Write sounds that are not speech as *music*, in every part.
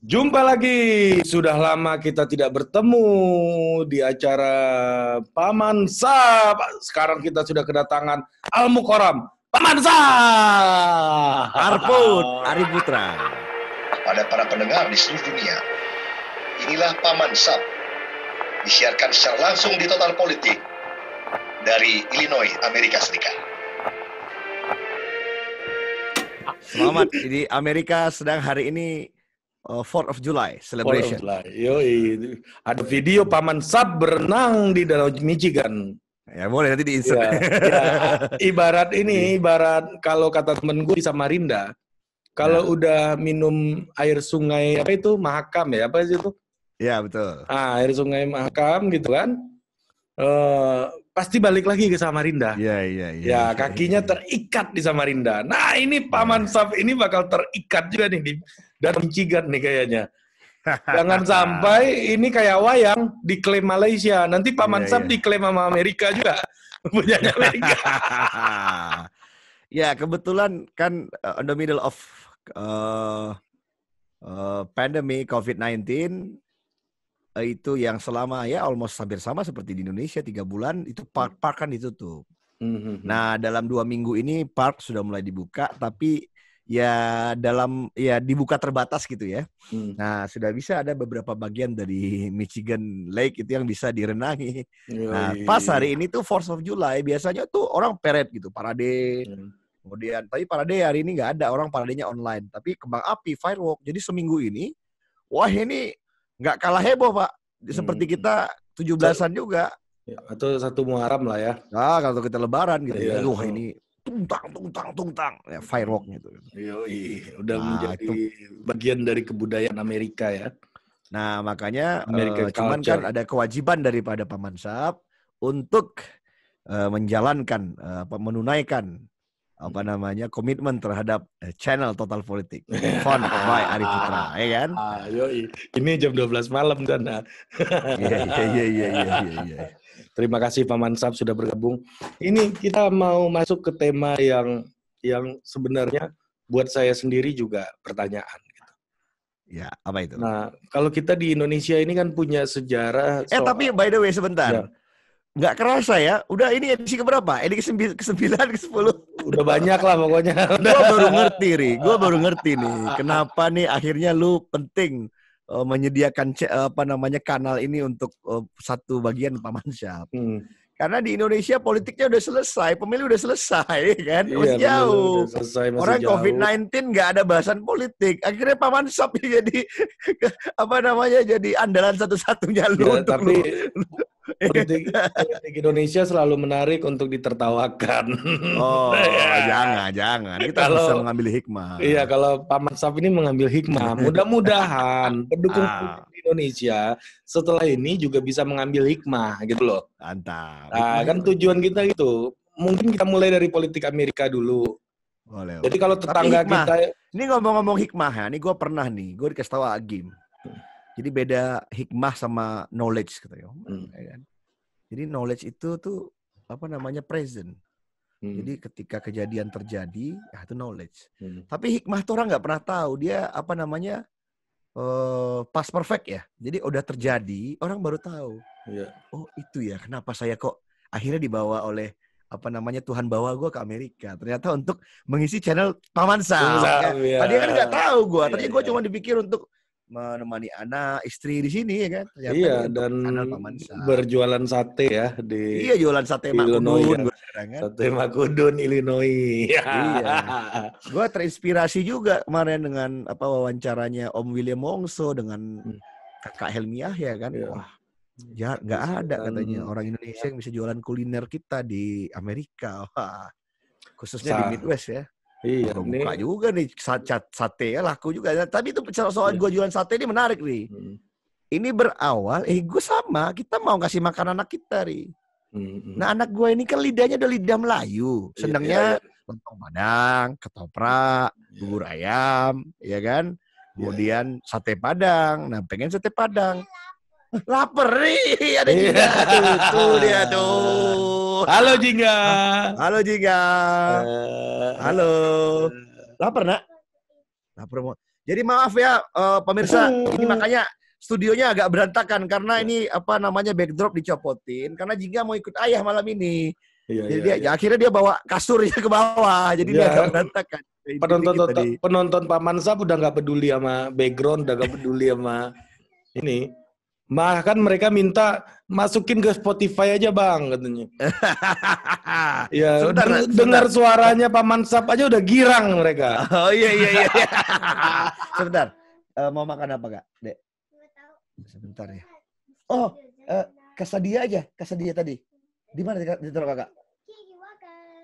Jumpa lagi. Sudah lama kita tidak bertemu di acara Paman Sab Sekarang kita sudah kedatangan Al Mukoram. Paman Sab Arput Ari Putra. Pada para pendengar di seluruh dunia, inilah Paman Sab Disiarkan secara langsung di Total Politik dari Illinois, Amerika Serikat. Selamat, di Amerika sedang hari ini Eh, Fourth of July celebration. of July. Yoi. Ada video paman Sab berenang di Danau Michigan. Ya boleh nanti di insert. Ya, ya. *laughs* Ibarat ini, iya. ibarat kalau kata temen gue di Samarinda, kalau ya. udah minum air sungai apa itu Mahakam ya apa itu? Ya betul. Ah, air sungai Mahakam gitu kan. Uh, pasti balik lagi ke Samarinda. Iya, iya, iya. Ya, kakinya terikat di Samarinda. Nah, ini yeah. Sap ini bakal terikat juga nih di dan mencigat nih kayaknya. Jangan sampai ini kayak wayang diklaim Malaysia. Nanti Paman iya, Saf yeah. diklaim sama Amerika juga. *laughs* Punya Amerika. *laughs* ya, kebetulan kan uh, on the middle of uh, uh, pandemi COVID-19 Eh, itu yang selama ya almost hampir sama seperti di Indonesia tiga bulan itu hmm. park parkan kan ditutup. Mm-hmm. Hmm, hmm. Nah dalam dua minggu ini park sudah mulai dibuka tapi ya dalam ya dibuka terbatas gitu ya. Mm. Nah sudah bisa ada beberapa bagian dari *laughs* Michigan Lake itu yang bisa direnangi. Nah, Yoi. Nah pas hari ini tuh Fourth of July biasanya tuh orang peret gitu parade. Mm. Kemudian tapi parade hari ini nggak ada orang paradenya online. Tapi kembang api firework jadi seminggu ini wah ini nggak kalah heboh pak seperti hmm. kita tujuh belasan juga ya, atau satu Muharram lah ya nah kalau kita lebaran gitu iya. ya wah ini tungtang tungtang tungtang ya firework gitu Yoi, udah nah, menjadi itu. bagian dari kebudayaan Amerika ya nah makanya Amerika uh, eh, cuman kan ada kewajiban daripada Paman Sab untuk uh, menjalankan uh, menunaikan apa namanya komitmen terhadap eh, channel Total Politik *laughs* Fun by Ari Putra ya kan ah, yoi, ini jam 12 malam kan. *laughs* iya iya iya iya iya terima kasih Pak Mansab sudah bergabung ini kita mau masuk ke tema yang yang sebenarnya buat saya sendiri juga pertanyaan gitu. ya apa itu nah kalau kita di Indonesia ini kan punya sejarah soal... eh tapi by the way sebentar ya nggak kerasa ya. Udah ini edisi berapa? Edisi ke-9, ke-10. Udah banyak lah pokoknya. *laughs* gue baru ngerti, Ri. Gue baru ngerti nih. Kenapa nih akhirnya lu penting uh, menyediakan uh, apa namanya kanal ini untuk uh, satu bagian Paman Syap. Hmm. Karena di Indonesia politiknya udah selesai, pemilu udah selesai *laughs* kan, iya, udah jauh. Udah selesai, masih Orang COVID-19 nggak ada bahasan politik. Akhirnya Paman Sap *laughs* jadi apa namanya jadi andalan satu-satunya lu. Ya, tapi lu, politik, politik Indonesia selalu menarik untuk ditertawakan. Oh, *laughs* ya. jangan, jangan. Kita kalau, bisa mengambil hikmah. Iya, kalau Pak Mansaf ini mengambil hikmah. Mudah-mudahan *laughs* pendukung ah. Indonesia setelah ini juga bisa mengambil hikmah gitu loh. Mantap. Nah, kan tujuan kita itu. Mungkin kita mulai dari politik Amerika dulu. Boleh. Jadi kalau tetangga kita ini ngomong-ngomong hikmah ya, ini gue pernah nih, gue dikasih tahu Agim. Jadi beda hikmah sama knowledge gitu ya. Hmm. Jadi knowledge itu tuh apa namanya present. Hmm. Jadi ketika kejadian terjadi, ya itu knowledge. Hmm. Tapi hikmah tuh orang nggak pernah tahu dia apa namanya uh, pas perfect ya. Jadi udah terjadi, orang baru tahu. Yeah. Oh itu ya, kenapa saya kok akhirnya dibawa oleh apa namanya Tuhan bawa gue ke Amerika. Ternyata untuk mengisi channel Paman Sam. Ya. Tadi kan? Iya. kan nggak tahu gue. Iya, Tadi gue iya. cuma dipikir untuk menemani anak, istri di sini ya kan. Ternyata iya dan berjualan sate ya di Iya jualan sate ya. Makudun ya. sekarang kan. Sate Makudun Illinois. iya. iya. *laughs* Gua terinspirasi juga kemarin dengan apa wawancaranya Om William Wongso dengan hmm. Kakak Helmiah ya kan. Iya. Wah. Ya nggak iya, ada kan. katanya orang Indonesia yang bisa jualan kuliner kita di Amerika. Wah. Khususnya Sa di Midwest ya. Iya, buka nih. juga nih sate ya laku juga. Ya. Tapi itu soal iya. gua jualan sate ini menarik nih. Hmm. Ini berawal, eh gue sama, kita mau kasih makan anak kita, nih. Hmm, hmm. Nah anak gue ini kan lidahnya udah lidah Melayu. Iya, iya, Senangnya iya, iya, padang, ketoprak, iya. bubur ayam, ya kan? Kemudian sate padang. Nah pengen sate padang. Laper, nih. Ada juga. Tuh, dia tuh. Halo Jingga. Halo Jingga. Eh. Halo. Lapar nak? Lapar mau. Jadi maaf ya eh, pemirsa, ini makanya studionya agak berantakan karena iya. ini apa namanya backdrop dicopotin karena Jingga mau ikut ayah malam ini. Iya, jadi iya, dia, iya. akhirnya dia bawa kasurnya ke bawah, jadi iya. dia agak berantakan. Penonton penonton Pak Mansap udah nggak peduli sama background, udah nggak peduli sama ini Bahkan mereka minta masukin ke Spotify aja bang katanya. *laughs* ya dengar suaranya Pak Mansap aja udah girang mereka. *laughs* Oh iya iya iya. *laughs* sebentar. Uh, mau makan apa kak, dek? Sebentar ya. Oh, uh, kasadia aja, kasadia tadi. Di mana ditaruh kakak?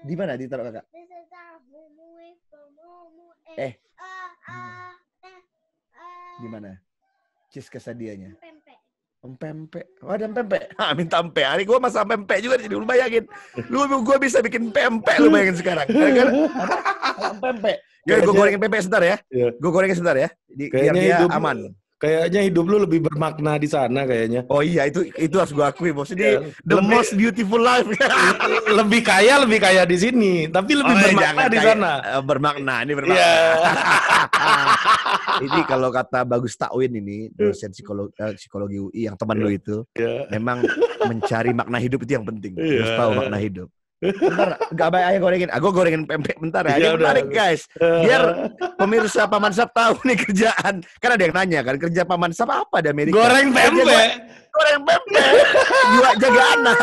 Di mana ditaruh kakak? Eh, gimana? Cheese kasadianya? Pempek. Oh, ada pempek. *laughs* Ah, minta pempek. Hari gua masak pempek juga jadi lu bayangin. Lu gua bisa bikin pempek lu bayangin sekarang. Iya kan? Pempek. Gue gorengin pempek sebentar ya. Iya. Gue gorengin sebentar ya. Di, biar dia aman. Kayaknya hidup lu lebih bermakna di sana kayaknya. Oh iya itu itu harus gua akui bos. Ini iya. the lebih, most beautiful life. *laughs* lebih kaya lebih kaya di sini, tapi lebih oh, iya, bermakna di kaya, sana. Eh, bermakna ini bermakna. Yeah. *laughs* ini kalau kata Bagus Takwin ini dosen eh, psikologi, psikologi UI yang teman yeah. lu iya. itu, yeah. memang mencari makna hidup itu yang penting. Yeah. Harus tahu makna hidup. Bentar, gak baik ayah gorengin. Aku ah, gorengin pempek bentar ya. Ini ya, menarik guys. Eh. Biar pemirsa Paman Sap tahu nih kerjaan. Kan ada yang nanya kan, kerja Paman Sap apa di Amerika? Goreng pempek. Goreng, pempek. Juga jaga anak.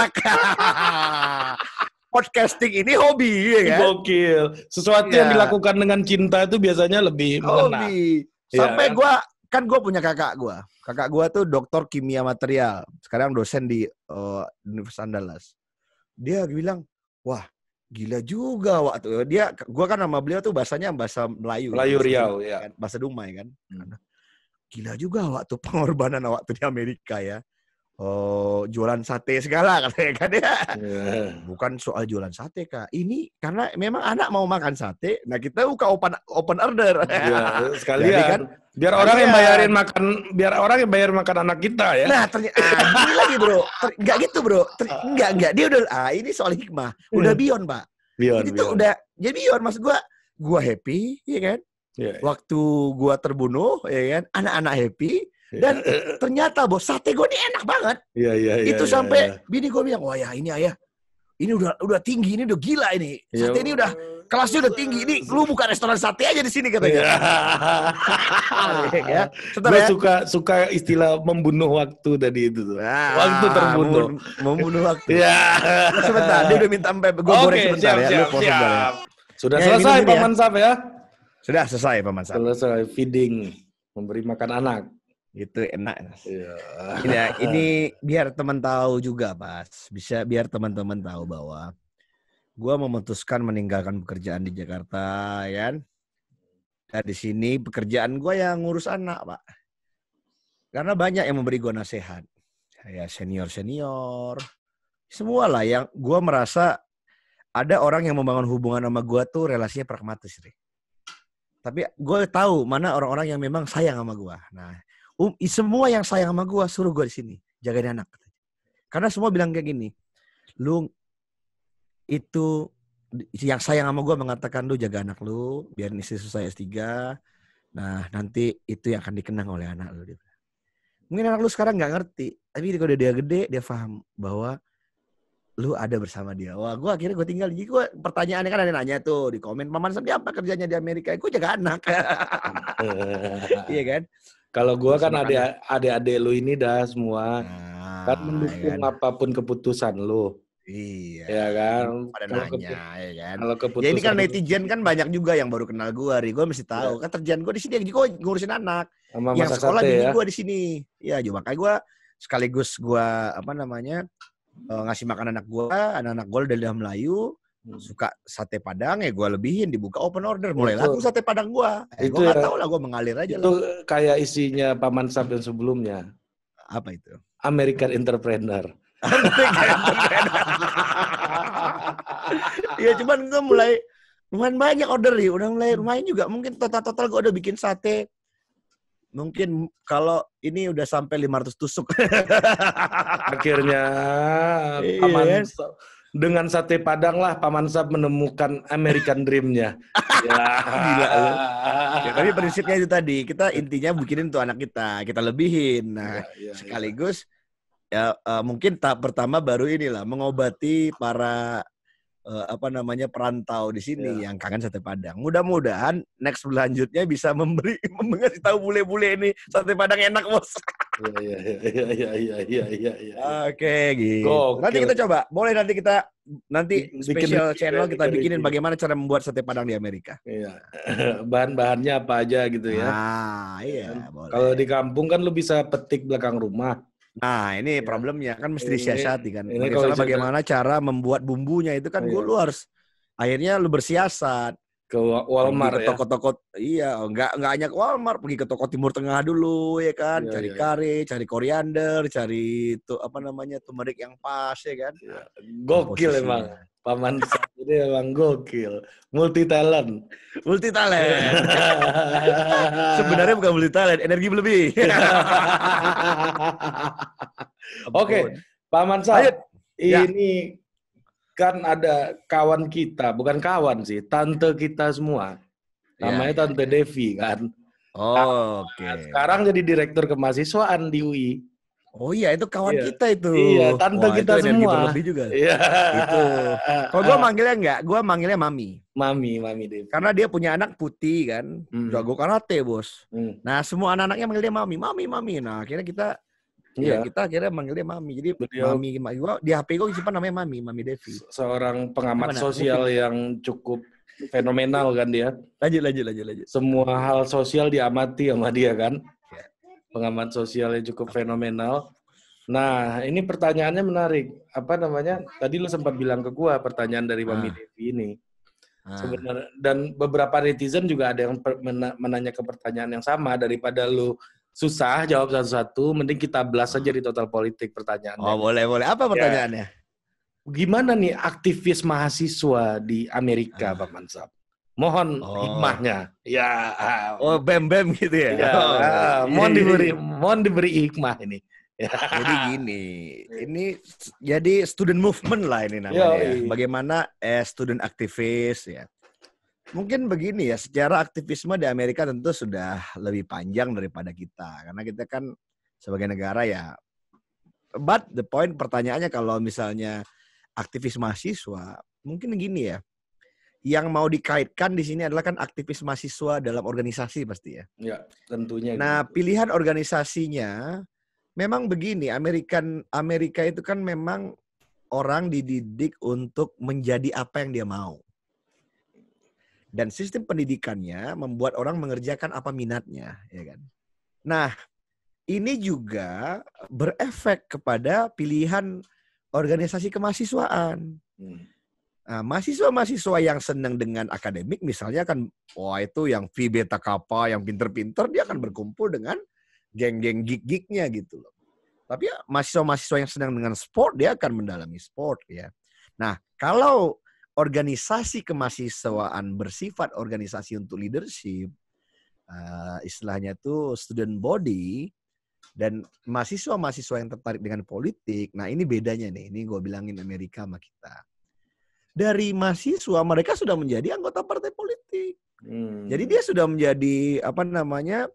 Podcasting ini hobi ya kan? Gokil. Sesuatu ya. yang iya. dilakukan dengan cinta itu biasanya lebih mengena. Hobi. Iya. Sampai ya. gua kan gue punya kakak gue. Kakak gue tuh dokter kimia material. Sekarang dosen di uh, Universitas Andalas. Dia bilang, wah gila juga waktu dia gua kan nama beliau tuh bahasanya bahasa Melayu ya, Melayu bahasa Riau ya kan? bahasa Dumai kan hmm. gila juga waktu pengorbanan *laughs* waktu di Amerika ya uh, jualan sate segala *laughs* katanya kan ya. Yeah. Bukan soal jualan sate kak. Ini karena memang anak mau makan sate. Nah kita buka open open order. Yeah, *laughs* sekalian. Jadi kan, biar orang yang bayarin makan, biar orang yang bayar makan anak kita ya. Nah ternyata ah, lagi bro, Ter, nggak gitu bro, Ter, ah. nggak nggak dia udah ah ini soal hikmah, udah hmm. beyond pak. Beyond, itu udah, jadi beyond maksud gua, gua happy, ya kan? Yeah, yeah. Waktu gua terbunuh, ya kan, anak-anak happy, dan iya. *laughs* ternyata bos, sate gue ini enak banget. Iya, iya, iya. Itu ya, sampai ya, ya. bini gue bilang, wah ya ini ayah, ini udah udah tinggi, ini udah gila ini. Iya, sate ya, ini udah kelasnya udah tinggi. Ini lu buka restoran sate aja di sini katanya. Iya. *laughs* Ya. ya. Gue ya. suka suka istilah membunuh waktu tadi itu tuh. Ah, waktu terbunuh. Membunuh waktu. ya. Sebentar, dia udah minta sampai gue okay, goreng sebentar siap, ya. Siap, siap. Ya. Sudah ya, selesai Paman ya. ya. Sudah selesai Paman Saf. Selesai feeding, memberi makan anak. Itu enak. Iya. Ya, ini *laughs* biar teman tahu juga, pas Bisa biar teman-teman tahu bahwa gue memutuskan meninggalkan pekerjaan di Jakarta, ya. Nah, di sini pekerjaan gue yang ngurus anak, Pak. Karena banyak yang memberi gue nasihat. Ya senior-senior. Semua lah yang gue merasa ada orang yang membangun hubungan sama gue tuh relasinya pragmatis, sih tapi gue tahu mana orang-orang yang memang sayang sama gue. Nah, um, semua yang sayang sama gue suruh gue di sini jaga anak karena semua bilang kayak gini lu itu yang sayang sama gue mengatakan lu jaga anak lu biar istri susah S3 nah nanti itu yang akan dikenang oleh anak lu dia mungkin anak lu sekarang nggak ngerti tapi kalau dia gede dia paham bahwa lu ada bersama dia. Wah, gue akhirnya gue tinggal. Jadi gue pertanyaannya kan ada nanya tuh di komen, paman sampai apa kerjanya di Amerika? Gue jaga anak. *laughs* iya kan? Kalau gue kan ada ada lu ini dah semua nah, kan mendukung ya apapun keputusan lu. Iya. Ya kan. Pada kalo nanya, ya kan. Kalau keputusan. Ya ini kan netizen kan banyak juga yang baru kenal gue, Ri. Gue mesti tahu. Ya. Kan kerjaan gue di sini yang ngurusin anak. Sama yang sekolah jadi ya? gue di sini. Ya, juga makanya gue sekaligus gue apa namanya eh, ngasih makan anak gue, anak-anak gue dari dalam Melayu. Hmm. suka sate padang ya gue lebihin dibuka open order mulai laku sate padang gue eh, gue nggak ya. tahu lah gue mengalir aja itu lah. kayak isinya paman sab dan sebelumnya apa itu American entrepreneur *laughs* Iya ya cuman gue mulai lumayan banyak order ya udah mulai hmm. lumayan juga mungkin total total gue udah bikin sate mungkin kalau ini udah sampai 500 tusuk akhirnya iya, paman iya dengan sate padang lah Paman Sab menemukan American Dream-nya. *laughs* ya. Gila. Ya, tapi prinsipnya itu tadi, kita intinya bikinin tuh anak kita, kita lebihin. Nah, ya, ya, sekaligus ya. ya uh, mungkin tahap pertama baru inilah mengobati para uh, apa namanya perantau di sini yeah. yang kangen sate padang. Mudah-mudahan next selanjutnya bisa memberi *laughs* mengasih tahu bule-bule ini sate padang enak bos. Iya iya iya iya iya iya. Ya, Oke gitu. nanti kita coba. Boleh nanti kita nanti special bikin, channel kita bikinin bagaimana cara membuat sate padang di Amerika. Iya. *laughs* Bahan-bahannya apa aja gitu ya. Ah iya. Kan kalau di kampung kan lu bisa petik belakang rumah. Nah, ini ya. problemnya kan mesti disiasati kan. Ini kalau bagaimana cara membuat bumbunya itu kan oh, iya. gue lu harus akhirnya lu bersiasat ke Walmart ya, ke toko-toko iya nggak nggak hanya ke Walmart pergi ke toko Timur Tengah dulu ya kan iya, cari iya. iya. kari cari koriander cari itu apa namanya turmeric yang pas ya kan ya, gokil emang Paman Sam ini emang gokil. Multi talent. Multi talent. *laughs* Sebenarnya bukan multi talent, energi lebih. *laughs* Oke, okay. Paman Sam. Ini ya. kan ada kawan kita, bukan kawan sih, tante kita semua. Ya, Namanya ya. Tante ya. Devi kan. Oh, nah, oke. Okay. Sekarang jadi direktur kemahasiswaan di UI. Oh iya, itu kawan iya. kita itu. Iya, tante Wah, kita itu semua. lebih juga. Iya. Itu. Kalau *laughs* gue manggilnya enggak, gue manggilnya Mami. Mami, Mami deh. Karena dia punya anak putih kan, hmm. jago karate bos. Hmm. Nah semua anak-anaknya manggil dia Mami, Mami, Mami. Nah akhirnya kita Iya, ya, kita akhirnya manggil dia Mami. Jadi Betul. Mami, Mami gua di HP gua disimpan namanya Mami, Mami Devi. Seorang pengamat Gimana? sosial yang cukup fenomenal kan dia. Lanjut, lanjut, lanjut, lanjut. Semua hal sosial diamati sama dia kan pengamat sosialnya cukup fenomenal. Nah, ini pertanyaannya menarik. Apa namanya? Tadi lu sempat bilang ke gua pertanyaan dari Mami ah. Devi ini. Ah. Sebenarnya dan beberapa netizen juga ada yang menanya ke pertanyaan yang sama daripada lu susah jawab satu-satu, mending kita belas saja di total politik pertanyaannya. Oh, boleh, boleh. Apa ya. pertanyaannya? Ya. Gimana nih aktivis mahasiswa di Amerika, ah. Pak Mansap? Mohon oh. hikmahnya. Ya. Ah. Oh, bem-bem gitu ya. ya oh. uh, mohon diberi mohon diberi hikmah ini. Ya. jadi gini, ini jadi student movement lah ini namanya. Yoi. Ya. Bagaimana eh student aktivis ya. Mungkin begini ya, secara aktivisme di Amerika tentu sudah lebih panjang daripada kita karena kita kan sebagai negara ya. But the point pertanyaannya kalau misalnya aktivis mahasiswa, mungkin gini ya yang mau dikaitkan di sini adalah kan aktivis mahasiswa dalam organisasi pasti ya. Ya, tentunya. Gitu. Nah, gitu. pilihan organisasinya memang begini, American Amerika itu kan memang orang dididik untuk menjadi apa yang dia mau. Dan sistem pendidikannya membuat orang mengerjakan apa minatnya, ya kan. Nah, ini juga berefek kepada pilihan organisasi kemahasiswaan. Hmm Nah, mahasiswa-mahasiswa yang senang dengan akademik misalnya kan wah itu yang phi beta kappa yang pinter-pinter dia akan berkumpul dengan geng-geng gig-gignya gitu loh. Tapi ya, mahasiswa-mahasiswa yang senang dengan sport dia akan mendalami sport ya. Nah, kalau organisasi kemahasiswaan bersifat organisasi untuk leadership uh, istilahnya itu student body dan mahasiswa-mahasiswa yang tertarik dengan politik. Nah, ini bedanya nih. Ini gue bilangin Amerika sama kita dari mahasiswa mereka sudah menjadi anggota partai politik. Hmm. Jadi dia sudah menjadi apa namanya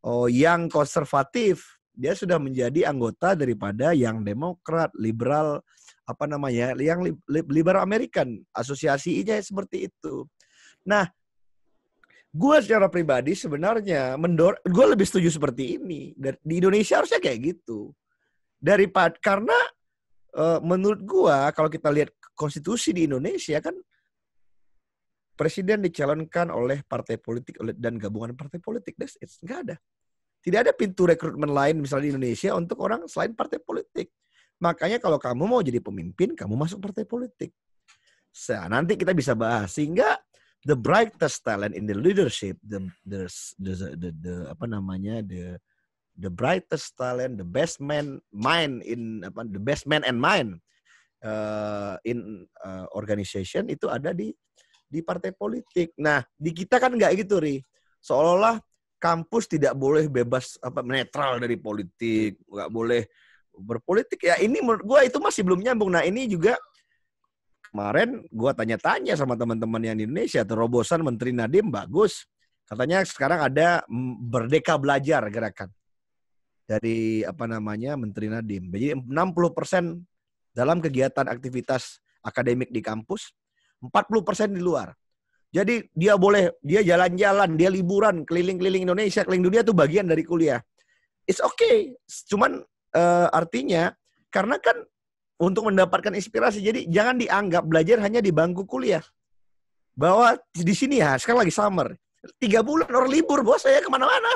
oh, yang konservatif, dia sudah menjadi anggota daripada yang demokrat, liberal apa namanya yang liberal American asosiasinya seperti itu. Nah, gue secara pribadi sebenarnya mendor, gue lebih setuju seperti ini. Di Indonesia harusnya kayak gitu. Daripada karena eh, menurut gue kalau kita lihat konstitusi di Indonesia kan presiden dicalonkan oleh partai politik dan gabungan partai politik. That's it. Nggak ada. Tidak ada pintu rekrutmen lain misalnya di Indonesia untuk orang selain partai politik. Makanya kalau kamu mau jadi pemimpin, kamu masuk partai politik. So, nanti kita bisa bahas. Sehingga the brightest talent in the leadership, the, the, the, the, the, the apa namanya, the the brightest talent, the best man mind in apa the best man and mind uh, in uh, organization itu ada di di partai politik. Nah, di kita kan nggak gitu, Ri. Seolah-olah kampus tidak boleh bebas apa netral dari politik, nggak boleh berpolitik. Ya ini menurut gue itu masih belum nyambung. Nah ini juga kemarin gue tanya-tanya sama teman-teman yang di Indonesia, terobosan Menteri Nadiem bagus. Katanya sekarang ada berdeka belajar gerakan dari apa namanya Menteri Nadiem. Jadi 60 persen dalam kegiatan aktivitas akademik di kampus, 40% di luar. Jadi dia boleh, dia jalan-jalan, dia liburan, keliling-keliling Indonesia, keliling dunia itu bagian dari kuliah. It's okay. Cuman uh, artinya, karena kan untuk mendapatkan inspirasi, jadi jangan dianggap belajar hanya di bangku kuliah. Bahwa di sini ya, sekarang lagi summer. Tiga bulan orang libur, bos saya kemana-mana.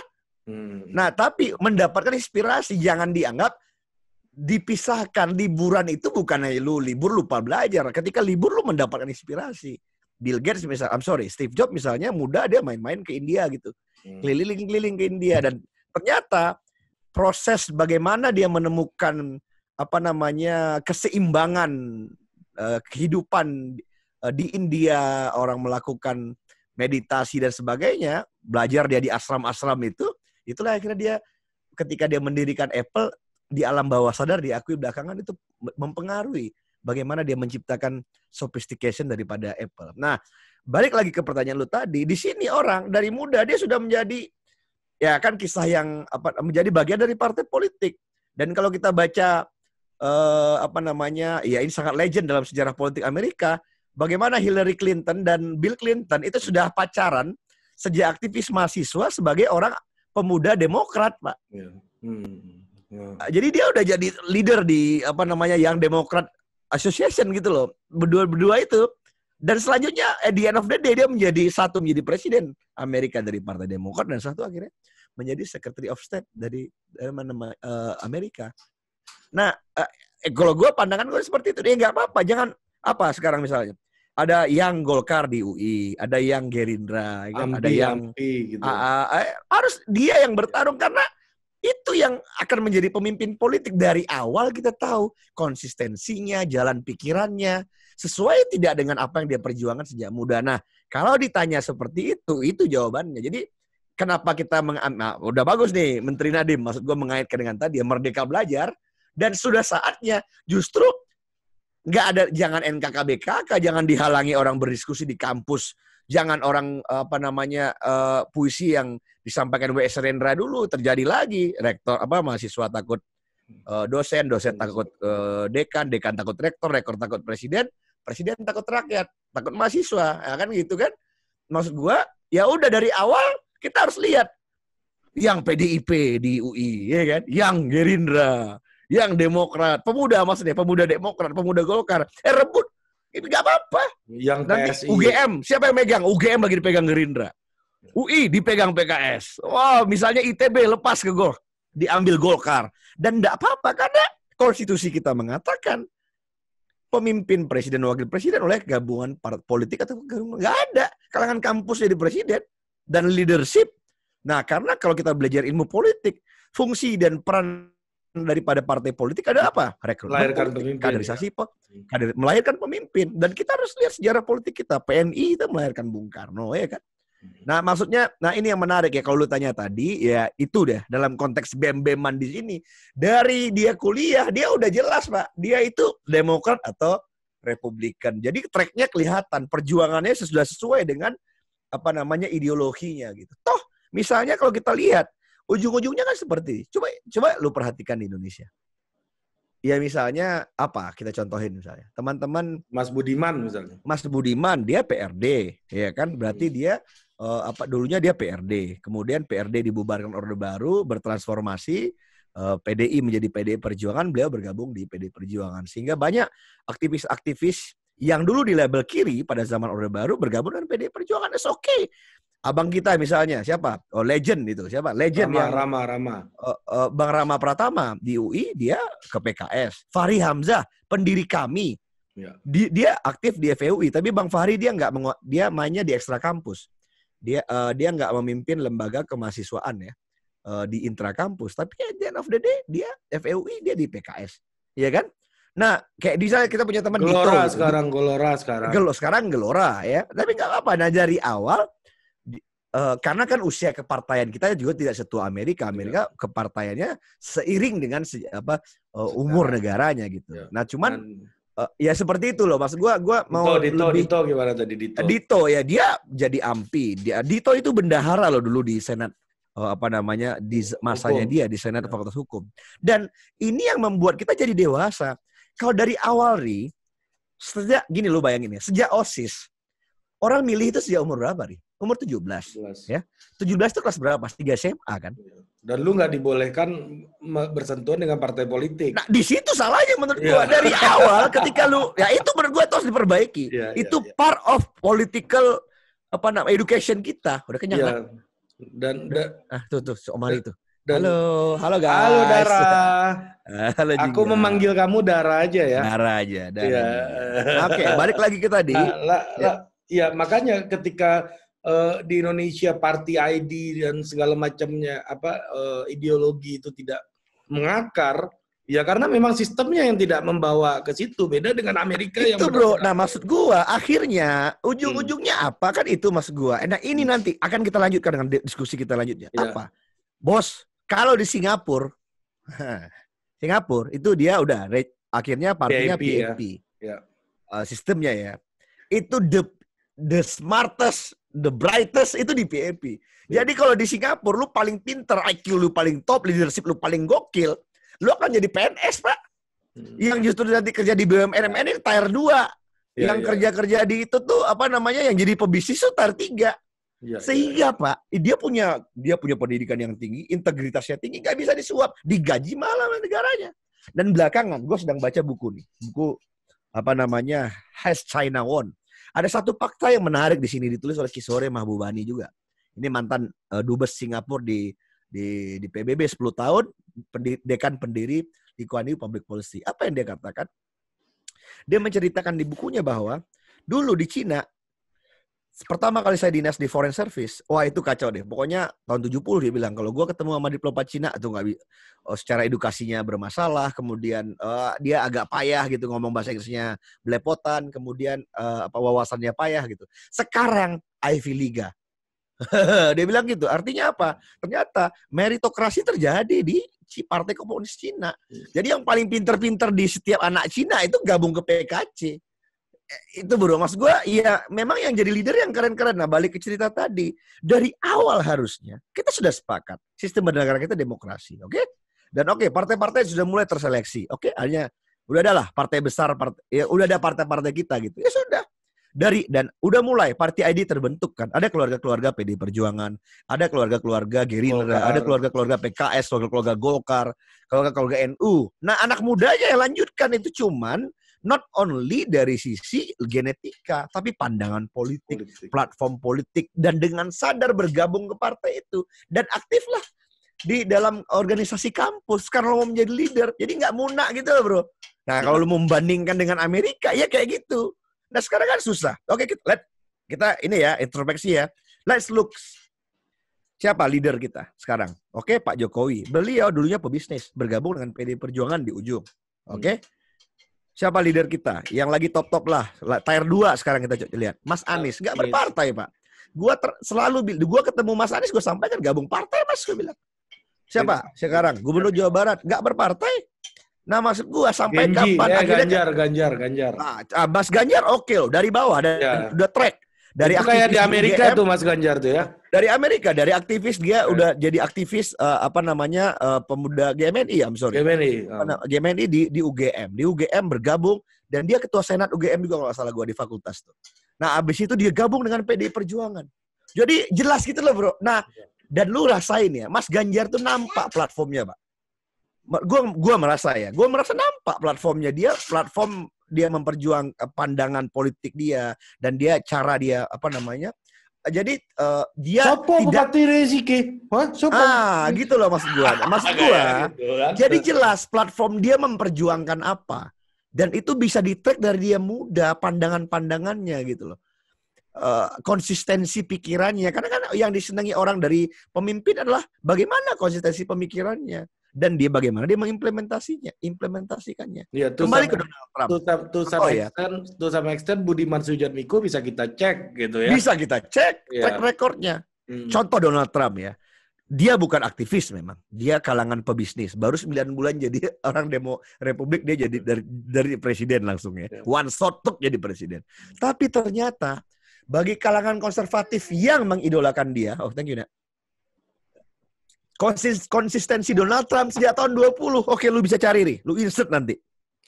Hmm. Nah, tapi mendapatkan inspirasi, jangan dianggap dipisahkan liburan itu bukan hanya lu libur lupa belajar. Ketika libur lu mendapatkan inspirasi. Bill Gates misalnya, I'm sorry, Steve Jobs misalnya muda dia main-main ke India gitu. Hmm. Keliling-keliling ke India dan ternyata proses bagaimana dia menemukan apa namanya keseimbangan uh, kehidupan uh, di India orang melakukan meditasi dan sebagainya, belajar dia di asram-asram itu, itulah akhirnya dia ketika dia mendirikan Apple di alam bawah sadar diakui belakangan itu mempengaruhi bagaimana dia menciptakan sophistication daripada Apple. Nah, balik lagi ke pertanyaan lu tadi, di sini orang dari muda dia sudah menjadi ya kan kisah yang apa menjadi bagian dari partai politik. Dan kalau kita baca eh, apa namanya? Ya ini sangat legend dalam sejarah politik Amerika, bagaimana Hillary Clinton dan Bill Clinton itu sudah pacaran sejak aktivis mahasiswa sebagai orang pemuda Demokrat, Pak. Yeah. Hmm. Yeah. Hmm. Jadi dia udah jadi leader di apa namanya yang Demokrat Association gitu loh. Berdua-berdua itu. Dan selanjutnya at the end of the day dia menjadi satu menjadi presiden Amerika dari Partai Demokrat dan satu akhirnya menjadi Secretary of State dari dari mana uh, Amerika. Nah, uh, kalau gue pandangan gue seperti itu, dia ya, nggak apa-apa. Jangan apa sekarang misalnya ada yang Golkar di UI, ada yang Gerindra, ya kan? Ambi, ada yang gitu. uh, uh, uh, harus dia yang bertarung karena itu yang akan menjadi pemimpin politik dari awal kita tahu konsistensinya, jalan pikirannya sesuai tidak dengan apa yang dia perjuangkan sejak muda. Nah, kalau ditanya seperti itu, itu jawabannya. Jadi kenapa kita meng ah, nah, udah bagus nih Menteri Nadiem maksud gue mengaitkan dengan tadi ya merdeka belajar dan sudah saatnya justru nggak ada jangan NKKBKK jangan dihalangi orang berdiskusi di kampus jangan orang eh, apa namanya uh, puisi yang disampaikan W.S. Rendra dulu terjadi lagi rektor apa mahasiswa takut uh, dosen, dosen takut uh, dekan, dekan takut rektor, rektor takut presiden, presiden takut rakyat, takut mahasiswa, ya kan gitu kan? Maksud gua ya udah dari awal kita harus lihat yang PDIP di UI, ya kan? Yang Gerindra, yang Demokrat, pemuda maksudnya, pemuda Demokrat, pemuda Golkar, eh rebut ini nggak apa-apa. Yang Nanti PSI. UGM, siapa yang megang? UGM lagi dipegang Gerindra. Ya. UI dipegang PKS. Wow, misalnya ITB lepas ke Gol, diambil Golkar. Dan nggak apa-apa karena konstitusi kita mengatakan pemimpin presiden wakil presiden oleh gabungan partai politik atau nggak ada kalangan kampus jadi presiden dan leadership. Nah, karena kalau kita belajar ilmu politik, fungsi dan peran daripada partai politik ada apa? Rekrutmen melahirkan politik, pemimpin, kaderisasi, ya. kader, melahirkan pemimpin. Dan kita harus lihat sejarah politik kita. PNI itu melahirkan Bung Karno, ya kan? Hmm. Nah, maksudnya, nah ini yang menarik ya kalau lu tanya tadi, ya itu deh dalam konteks bem-beman di sini. Dari dia kuliah, dia udah jelas, Pak. Dia itu Demokrat atau Republikan. Jadi tracknya kelihatan, perjuangannya sudah sesuai dengan apa namanya ideologinya gitu. Toh, misalnya kalau kita lihat Ujung-ujungnya kan seperti coba coba lu perhatikan di Indonesia. Ya misalnya apa kita contohin misalnya teman-teman Mas Budiman misalnya Mas Budiman dia PRD ya kan berarti iya. dia uh, apa dulunya dia PRD kemudian PRD dibubarkan Orde Baru bertransformasi uh, eh, PDI menjadi PDI Perjuangan beliau bergabung di PDI Perjuangan sehingga banyak aktivis-aktivis yang dulu di label kiri pada zaman Orde Baru bergabung dengan pd Perjuangan. oke. okay. Abang kita misalnya siapa? Oh, legend itu siapa? Legend Rama, yang Rama Rama. Uh, uh, Bang Rama Pratama di UI dia ke PKS. Fahri Hamzah pendiri kami. Ya. Di, dia aktif di FUI e tapi Bang Fahri dia nggak dia mainnya di ekstra kampus. Dia uh, dia nggak memimpin lembaga kemahasiswaan ya uh, di intra kampus. Tapi at the end of the day dia FUI e dia di PKS. Iya kan? Nah, kayak di sana kita punya teman Gelora Dito, gitu. sekarang, Gelora sekarang. Gelo, sekarang Gelora ya. Tapi nggak apa-apa. Nah, dari awal Uh, karena kan usia kepartaian kita juga tidak setua Amerika. Amerika ya. kepartaiannya seiring dengan se, apa uh, umur negaranya gitu. Ya. Nah, cuman Dan, uh, ya seperti itu loh. Mas gua gua mau Dito, Dito, lebih, Dito gimana tadi Dito? Dito ya dia jadi ampi. Dia Dito itu bendahara loh dulu di Senat Oh, apa namanya di masanya hukum. dia di Senat iya. Fakultas Hukum. Dan ini yang membuat kita jadi dewasa. Kalau dari awal ri, sejak gini lo bayangin ya, sejak OSIS orang milih itu sejak umur berapa ri? Umur 17. belas Ya. 17 itu kelas berapa? 3 SMA kan? Iya. Dan lu nggak dibolehkan bersentuhan dengan partai politik. Nah, di situ salahnya menurut yeah. gua dari *laughs* awal ketika lu ya itu menurut gua itu harus diperbaiki. Yeah, iya, itu yeah, yeah. part of political apa namanya education kita. Udah kenyang yeah. kan? Dan, dan ah tuh tuh Omar itu halo, halo guys. *laughs* Halo Dara. halo juga. Aku memanggil kamu Dara aja ya. Dara aja, Dara. Ya. Oke, okay, balik lagi ke tadi. Nah, la, ya, iya, makanya ketika uh, di Indonesia party ID dan segala macamnya apa uh, ideologi itu tidak mengakar, Ya karena memang sistemnya yang tidak membawa ke situ beda dengan Amerika itu yang bro. Nah maksud gua akhirnya ujung-ujungnya hmm. apa kan itu maksud gua. Nah ini hmm. nanti akan kita lanjutkan dengan diskusi kita lanjutnya. Ya. Apa? Bos, kalau di Singapura, *laughs* Singapura itu dia udah akhirnya partinya PAP. PAP. Ya. Uh, sistemnya ya. Itu the the smartest, the brightest itu di PAP. Ya. Jadi kalau di Singapura lu paling pinter, IQ lu paling top, leadership lu paling gokil, lu akan jadi PNS, Pak. Hmm. Yang justru nanti kerja di BUMN ini tier 2. Ya, yang ya. kerja-kerja ya. di itu tuh apa namanya yang jadi pebisnis itu tier 3. Ya, Sehingga ya. Pak, dia punya dia punya pendidikan yang tinggi, integritasnya tinggi, nggak bisa disuap, digaji malah negaranya. Dan belakangan, gue sedang baca buku nih, buku apa namanya Has China Won. Ada satu fakta yang menarik di sini ditulis oleh Kisore Mahbubani juga. Ini mantan uh, dubes Singapura di di di PBB 10 tahun, pendiri, dekan pendiri di Kuaniu Public Policy. Apa yang dia katakan? Dia menceritakan di bukunya bahwa dulu di Cina pertama kali saya dinas di foreign service, wah itu kacau deh. Pokoknya tahun 70 dia bilang kalau gue ketemu sama diplomat Cina tuh nggak oh, secara edukasinya bermasalah, kemudian uh, dia agak payah gitu ngomong bahasa Inggrisnya belepotan, kemudian uh, apa wawasannya payah gitu. Sekarang Ivy Liga. *laughs* dia bilang gitu. Artinya apa? Ternyata meritokrasi terjadi di Partai Komunis Cina. Iya. Jadi yang paling pinter-pinter di setiap anak Cina itu gabung ke PKC itu bro mas gue ya memang yang jadi leader yang keren-keren nah balik ke cerita tadi dari awal harusnya kita sudah sepakat sistem bernegara kita demokrasi oke okay? dan oke okay, partai-partai sudah mulai terseleksi oke okay? hanya udah adalah partai besar part ya udah ada partai-partai kita gitu ya sudah dari dan udah mulai partai ID terbentuk kan ada keluarga-keluarga PD Perjuangan ada keluarga-keluarga Gerindra ada keluarga-keluarga PKS keluarga-keluarga Golkar keluarga-keluarga NU nah anak mudanya yang lanjutkan itu cuman not only dari sisi genetika tapi pandangan politik, politik. platform politik dan dengan sadar bergabung ke partai itu dan aktiflah di dalam organisasi kampus karena lo mau menjadi leader jadi nggak munak gitu loh bro nah kalau lo membandingkan dengan Amerika ya kayak gitu nah sekarang kan susah oke kita let kita ini ya introspeksi ya let's look siapa leader kita sekarang oke Pak Jokowi beliau dulunya pebisnis bergabung dengan PD Perjuangan di ujung oke hmm Siapa leader kita? Yang lagi top-top lah. Tier dua sekarang kita lihat. Mas oh, Anies. Nggak berpartai, Pak. Gua ter, selalu, gua ketemu Mas Anies, gua sampaikan gabung partai, Mas. Gua bilang. Siapa sekarang? Gubernur Jawa Barat. Nggak berpartai. Nah maksud gua sampai Genji, kapan ya, akhirnya Ganjar Ganjar Ganjar. ah, Mas Ganjar oke okay loh dari bawah dan ya. udah track dari itu kayak di Amerika GM, tuh Mas Ganjar tuh ya. Dari Amerika, dari aktivis dia okay. udah jadi aktivis uh, apa namanya uh, pemuda GMNI, I'm sorry. GMNI. Um. Ah. GMNI di di UGM, di UGM bergabung dan dia ketua senat UGM juga kalau nggak salah gua di fakultas tuh. Nah, abis itu dia gabung dengan PDI Perjuangan. Jadi jelas gitu loh, Bro. Nah, dan lu rasain ya, Mas Ganjar tuh nampak platformnya, Pak. Gua gua merasa ya, gua merasa nampak platformnya dia platform dia memperjuang eh, pandangan politik dia dan dia cara dia apa namanya jadi uh, dia Sopo tidak rezeki. Ah, gitu loh Mas gua. *laughs* Mas gua. Ya, gitu kan. jadi jelas platform dia memperjuangkan apa. Dan itu bisa di-track dari dia muda pandangan-pandangannya gitu loh. Uh, konsistensi pikirannya karena kan yang disenangi orang dari pemimpin adalah bagaimana konsistensi pemikirannya dan dia bagaimana dia mengimplementasinya, implementasikannya. Ya, Kembali some, ke Donald Trump. To, to, to some oh, extent, ya. to some extent Budiman Sujatmiko bisa kita cek gitu ya. Bisa kita cek yeah. track recordnya. Hmm. Contoh Donald Trump ya. Dia bukan aktivis memang. Dia kalangan pebisnis. Baru 9 bulan jadi *laughs* orang demo Republik dia jadi dari dari presiden langsung ya. Iya. One shot tuk jadi presiden. Tapi ternyata bagi kalangan konservatif yang mengidolakan dia, oh thank you nak Konsis konsistensi Donald Trump sejak tahun 20. Oke, lu bisa cari nih. Lu insert nanti.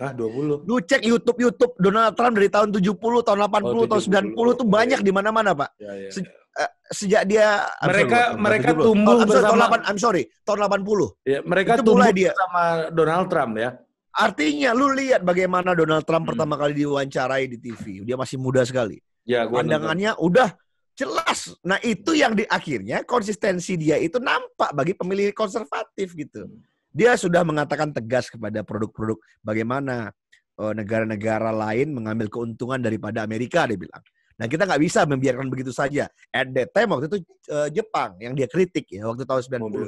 Ah, 20. Lu cek YouTube-YouTube Donald Trump dari tahun 70, tahun 80, oh, 70. tahun 90 tuh banyak di mana-mana, Pak. Ya, ya, ya. Se uh, sejak dia mereka sorry, mereka 70. tumbuh oh, I'm sorry, bersama tahun 8, I'm sorry, tahun 80. Ya, mereka itu tumbuh dia. sama Donald Trump ya. Artinya lu lihat bagaimana Donald Trump hmm. pertama kali diwawancarai di TV. Dia masih muda sekali. Ya, gua Pandangannya nonton. udah Jelas. Nah, itu yang di akhirnya konsistensi dia itu nampak bagi pemilih konservatif gitu. Dia sudah mengatakan tegas kepada produk-produk bagaimana eh, negara-negara lain mengambil keuntungan daripada Amerika dia bilang. Nah kita nggak bisa membiarkan begitu saja. At that time waktu itu uh, Jepang yang dia kritik ya waktu tahun 90. Ya, nah, karena,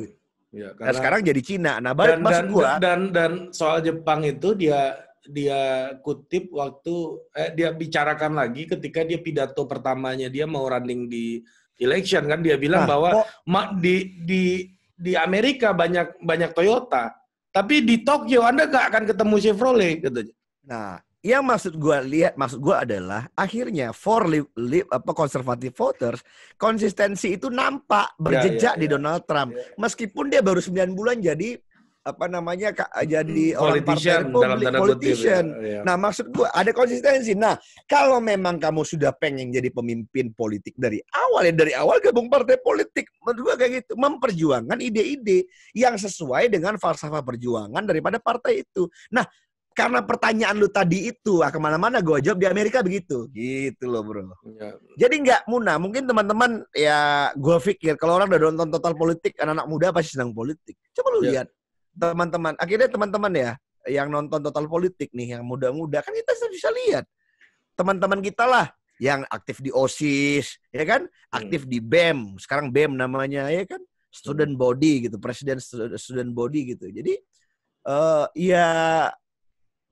nah, sekarang jadi Cina. Nah balik dan, maksud dan, gua. Dan, dan dan soal Jepang itu dia dia kutip waktu eh, dia bicarakan lagi ketika dia pidato pertamanya dia mau running di election kan dia bilang nah, bahwa di di di Amerika banyak banyak Toyota tapi di Tokyo Anda gak akan ketemu Chevrolet gitu. Nah, yang maksud gue lihat maksud gue adalah akhirnya for live, live, apa konservatif voters konsistensi itu nampak ya, berjejak ya, ya, di Donald Trump ya. meskipun dia baru 9 bulan jadi apa namanya kak, jadi hmm, orang partai republik, dalam ya, politician. Ya. Nah maksud gue ada konsistensi. Nah kalau memang kamu sudah pengen jadi pemimpin politik dari awal ya dari awal gabung partai politik, menurut gue kayak gitu memperjuangkan ide-ide yang sesuai dengan falsafah perjuangan daripada partai itu. Nah karena pertanyaan lu tadi itu, ah, kemana-mana gue jawab di Amerika begitu. Gitu loh bro. Ya. Jadi nggak muna, mungkin teman-teman ya gue pikir kalau orang udah nonton total politik, anak-anak muda pasti senang politik. Coba lu ya. lihat, teman-teman akhirnya teman-teman ya yang nonton total politik nih yang muda-muda kan kita bisa lihat teman-teman kita lah yang aktif di OSIS ya kan aktif hmm. di BEM sekarang BEM namanya ya kan student hmm. body gitu presiden student body gitu jadi uh, ya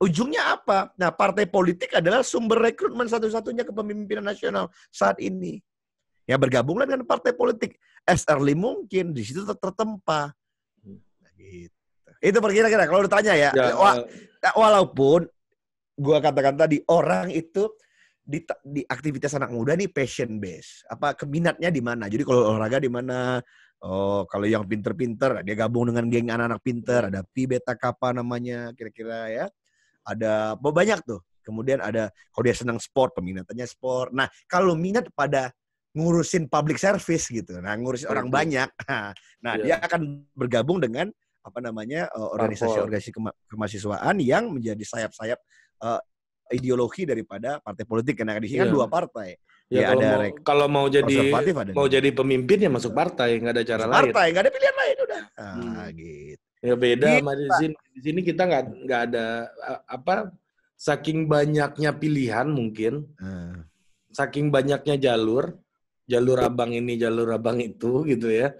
ujungnya apa nah partai politik adalah sumber rekrutmen satu-satunya kepemimpinan nasional saat ini ya bergabunglah dengan partai politik as early mungkin di situ tertempa itu perkira-kira kalau ditanya ya. ya wa, eh. eh, walaupun gua katakan tadi orang itu di, di aktivitas anak muda nih passion base Apa keminatnya di mana? Jadi kalau olahraga di mana? Oh, kalau yang pinter-pinter dia gabung dengan geng anak-anak pinter, ada Pi Beta kapa namanya kira-kira ya. Ada banyak tuh. Kemudian ada kalau dia senang sport, peminatannya sport. Nah, kalau minat pada ngurusin public service gitu. Nah, ngurusin orang banyak. *laughs* Nah, yeah. dia akan bergabung dengan apa namanya e, organisasi-organisasi uh, kemahasiswaan yang menjadi sayap-sayap uh, ideologi daripada partai politik karena di sini yeah. kan iya. dua partai. Ya, ya kalau ada mau, kalau mau jadi ada mau jadi pemimpin ya masuk partai, nggak ada cara partai, lain. Partai, nggak ada pilihan lain udah. Ah, hmm. gitu. Ya beda gitu, di sini. Di sini kita nggak nggak ada apa saking banyaknya pilihan mungkin. Hmm. Saking banyaknya jalur, jalur abang ini, jalur abang itu gitu ya.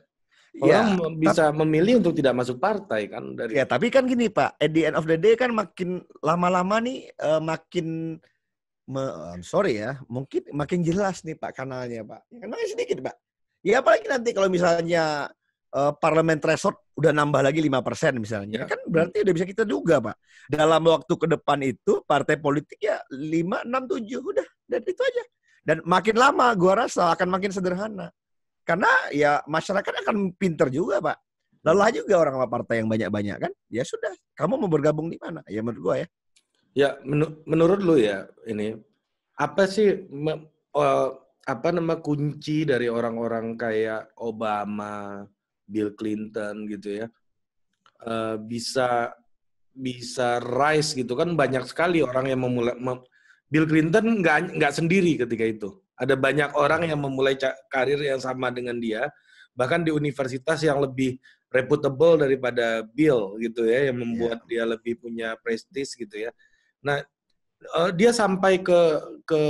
Orang ya, bisa tapi, memilih untuk tidak masuk partai kan dari Ya, tapi kan gini, Pak. At the end of the day kan makin lama-lama nih uh, makin me, I'm eh, sorry ya, mungkin makin jelas nih Pak kanalnya, Pak. Ya, kanalnya sedikit, Pak. Ya apalagi nanti kalau misalnya uh, eh, parlemen threshold udah nambah lagi lima persen misalnya. Ya. Kan berarti udah bisa kita duga, Pak. Dalam waktu ke depan itu partai politik ya 5 6 7 udah dan itu aja. Dan makin lama gua rasa akan makin sederhana. Karena ya masyarakat akan pinter juga, Pak. Hmm. Lelah juga orang sama partai yang banyak-banyak kan. Ya sudah, kamu mau bergabung di mana? Ya menurut gua ya. Ya menur menurut lu ya ini apa sih uh, apa nama kunci dari orang-orang kayak Obama, Bill Clinton gitu ya. Uh, bisa bisa rise gitu kan banyak sekali orang yang memulai mem Bill Clinton nggak nggak sendiri ketika itu ada banyak orang yang memulai karir yang sama dengan dia, bahkan di universitas yang lebih reputable daripada Bill gitu ya, yang iya. membuat yeah. dia lebih punya prestis gitu ya. Nah, eh, dia sampai ke ke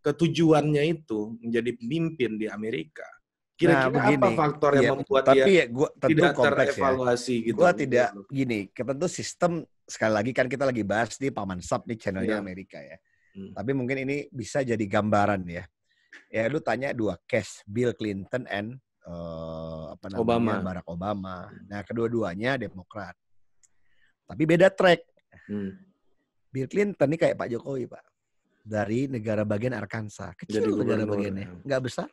ketujuannya itu menjadi pemimpin di Amerika. Kira-kira nah, begini, apa faktor yang ya, membuat tapi dia ya, gua, tentu tidak ya. terevaluasi ya. gitu? Gua tidak gini, tentu sistem sekali lagi kan kita lagi bahas di Paman Sub di channelnya ya. Amerika ya. Hmm. Tapi mungkin ini bisa jadi gambaran ya ya lu tanya dua case Bill Clinton and uh, apa namanya Obama. Barack Obama. Nah kedua-duanya Demokrat, tapi beda track. Hmm. Bill Clinton ini kayak Pak Jokowi pak dari negara bagian Arkansas, kecil Jadi negara bagiannya, nggak besar.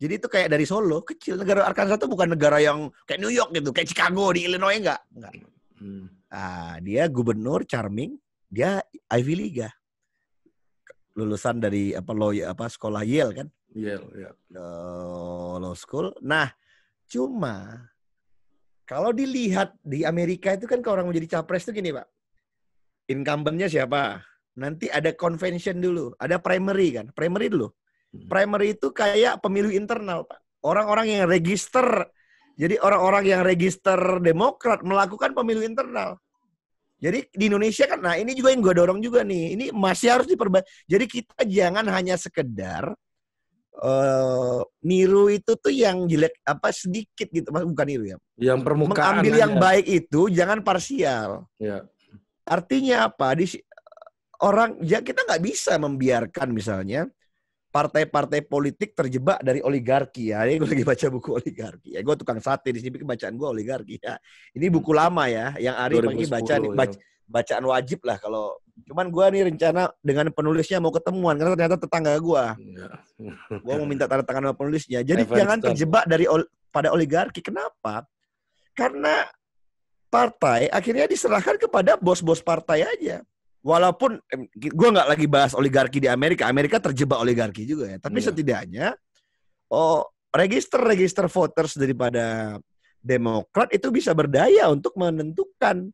Jadi itu kayak dari Solo, kecil. Negara Arkansas itu bukan negara yang kayak New York gitu, kayak Chicago di Illinois enggak, enggak. Hmm. Nah, dia gubernur charming, dia Ivy Liga lulusan dari apa lo apa sekolah Yale kan? Yale, ya. Uh, law school. Nah, cuma kalau dilihat di Amerika itu kan kalau orang menjadi capres itu gini, Pak. Incumbent-nya siapa? Nanti ada convention dulu, ada primary kan? Primary dulu. Hmm. Primary itu kayak pemilu internal, Pak. Orang-orang yang register jadi orang-orang yang register Demokrat melakukan pemilu internal. Jadi di Indonesia kan, nah ini juga yang gue dorong juga nih. Ini masih harus diperbaiki. Jadi kita jangan hanya sekedar uh, niru itu tuh yang jelek apa sedikit gitu, bukan niru ya. Yang permukaan. Mengambil yang yang baik itu jangan parsial. Ya. Artinya apa? Di orang ya kita nggak bisa membiarkan misalnya partai-partai politik terjebak dari oligarki ya. Ini gue lagi baca buku oligarki ya. Gue tukang sate di sini bacaan gue oligarki ya. Ini hmm. buku lama ya yang Ari pagi baca nih, baca, iya. bacaan wajib lah kalau cuman gue nih rencana dengan penulisnya mau ketemuan karena ternyata tetangga gue. Iya. gue mau minta tanda tangan sama penulisnya. Jadi jangan terjebak dari ol, pada oligarki. Kenapa? Karena partai akhirnya diserahkan kepada bos-bos partai aja walaupun gue nggak lagi bahas oligarki di Amerika, Amerika terjebak oligarki juga ya. Tapi yeah. setidaknya oh register-register voters daripada Demokrat itu bisa berdaya untuk menentukan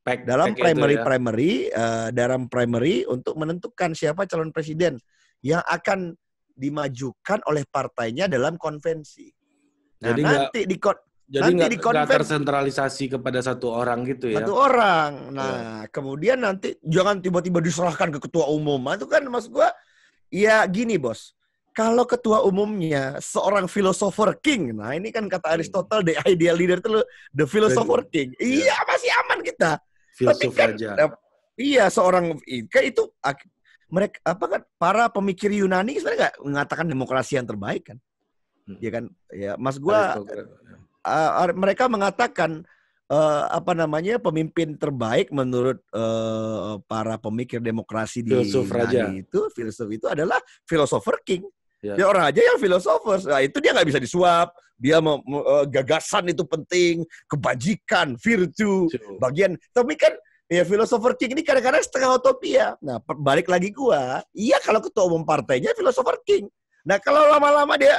pack, dalam pack primary ya. primary uh, dalam primary untuk menentukan siapa calon presiden yang akan dimajukan oleh partainya dalam konvensi. Nah, Jadi nanti gak... di jadi nanti nggak tersentralisasi kepada satu orang gitu ya? Satu orang. Iya. Nah, ya. kemudian nanti jangan tiba-tiba diserahkan ke ketua umum. Nah, itu kan maksud gua, ya gini bos. Kalau ketua umumnya seorang philosopher king, nah ini kan kata hmm. Aristotle the ideal leader itu the philosopher king. Iya ya. masih aman kita. Filosof kan, aja. Eh, iya seorang kan itu mereka apa kan para pemikir Yunani sebenarnya nggak mengatakan demokrasi yang terbaik kan? Ya kan, ya Mas gua Aristotle uh, mereka mengatakan uh, apa namanya pemimpin terbaik menurut uh, para pemikir demokrasi di Raja. itu filsuf itu adalah philosopher king. Ya. Dia ya, orang aja yang filosofer. Nah, itu dia nggak bisa disuap. Dia mau, gagasan itu penting, kebajikan, virtue True. bagian. Tapi kan ya filosofer king ini kadang-kadang setengah utopia. Nah, balik lagi gua, iya kalau ketua umum partainya filosofer king. Nah, kalau lama-lama dia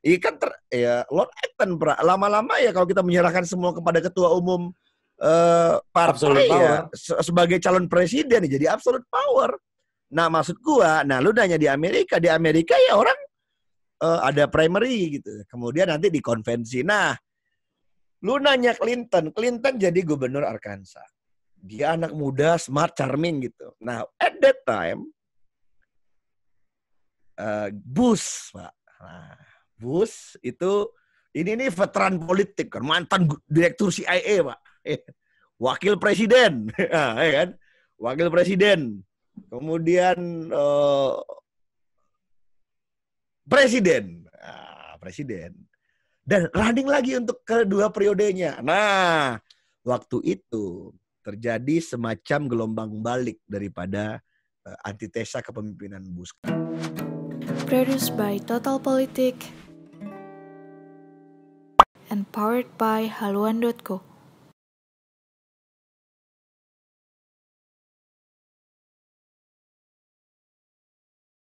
Iya kan ter, ya Lord Attenborough lama-lama ya kalau kita menyerahkan semua kepada ketua umum eh, partai absolute ya, power. sebagai calon presiden jadi absolute power. Nah maksud gua, nah lu nanya di Amerika, di Amerika ya orang eh, ada primary gitu, kemudian nanti di konvensi. Nah lu nanya Clinton, Clinton jadi gubernur Arkansas. Dia anak muda, smart, charming gitu. Nah at that time uh, Bush pak. Nah, Bush itu ini nih veteran politik kan, mantan direktur CIA, Pak. Eh, wakil presiden, *laughs* ya kan? Wakil presiden. Kemudian uh, presiden. Nah, presiden. Dan running lagi untuk kedua periodenya. Nah, waktu itu terjadi semacam gelombang balik daripada uh, antitesa kepemimpinan Bush. Produced by Total Politik and powered by haluan.co.